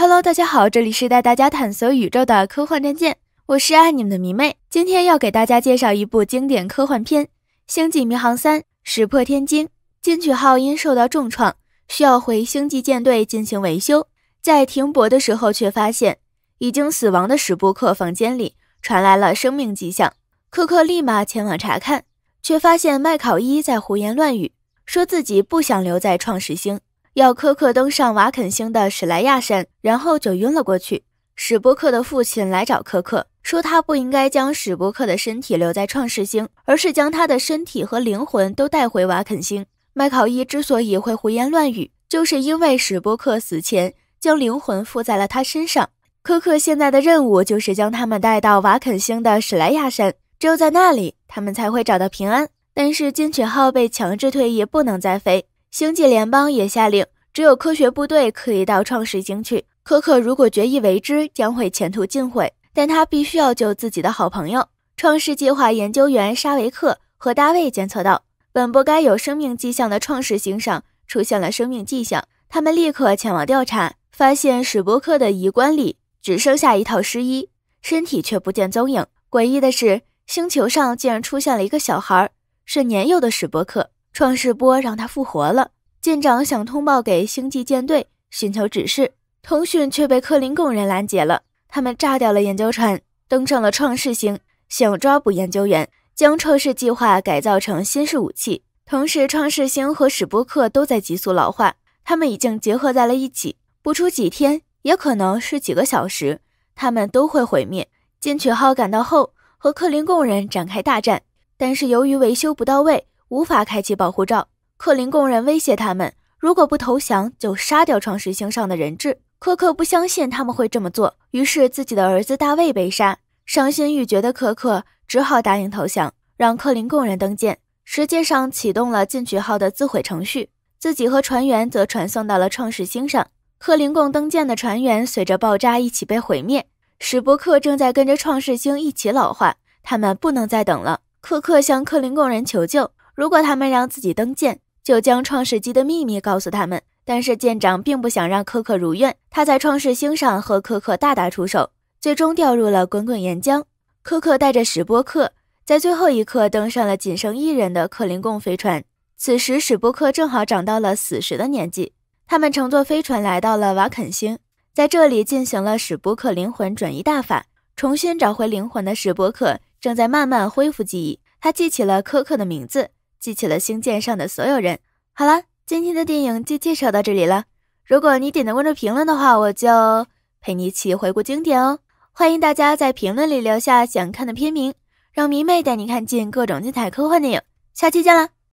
Hello，大家好，这里是带大家探索宇宙的科幻战舰，我是爱你们的迷妹。今天要给大家介绍一部经典科幻片《星际迷航三：石破天惊》。进取号因受到重创，需要回星际舰队进行维修。在停泊的时候，却发现已经死亡的史布克房间里传来了生命迹象。柯克立马前往查看，却发现麦考伊在胡言乱语，说自己不想留在创世星。要柯克登上瓦肯星的史莱亚山，然后就晕了过去。史波克的父亲来找柯克，说他不应该将史波克的身体留在创世星，而是将他的身体和灵魂都带回瓦肯星。麦考伊之所以会胡言乱语，就是因为史波克死前将灵魂附在了他身上。柯克现在的任务就是将他们带到瓦肯星的史莱亚山，只有在那里，他们才会找到平安。但是进取号被强制退役，不能再飞。星际联邦也下令，只有科学部队可以到创世星去。可可如果决意为之，将会前途尽毁。但他必须要救自己的好朋友。创世计划研究员沙维克和大卫监测到，本不该有生命迹象的创世星上出现了生命迹象。他们立刻前往调查，发现史伯克的遗棺里只剩下一套湿衣，身体却不见踪影。诡异的是，星球上竟然出现了一个小孩，是年幼的史伯克。创世波让他复活了。舰长想通报给星际舰队，寻求指示，通讯却被克林贡人拦截了。他们炸掉了研究船，登上了创世星，想抓捕研究员，将创世计划改造成新式武器。同时，创世星和史波克都在急速老化，他们已经结合在了一起，不出几天，也可能是几个小时，他们都会毁灭。进取号赶到后，和克林贡人展开大战，但是由于维修不到位。无法开启保护罩，克林贡人威胁他们，如果不投降就杀掉创世星上的人质。科克不相信他们会这么做，于是自己的儿子大卫被杀，伤心欲绝的科克只好答应投降，让克林贡人登舰。实际上启动了进取号的自毁程序，自己和船员则传送到了创世星上。克林贡登舰的船员随着爆炸一起被毁灭。史伯克正在跟着创世星一起老化，他们不能再等了。科克向克林贡人求救。如果他们让自己登舰，就将创世机的秘密告诉他们。但是舰长并不想让柯克如愿，他在创世星上和柯克大打出手，最终掉入了滚滚岩浆。柯克带着史波克在最后一刻登上了仅剩一人的克林贡飞船。此时史波克正好长到了死时的年纪。他们乘坐飞船来到了瓦肯星，在这里进行了史波克灵魂转移大法，重新找回灵魂的史波克正在慢慢恢复记忆。他记起了柯克的名字。记起了星舰上的所有人。好了，今天的电影就介绍到这里了。如果你点的关注、评论的话，我就陪你一起回顾经典哦。欢迎大家在评论里留下想看的片名，让迷妹带你看尽各种精彩科幻电影。下期见啦！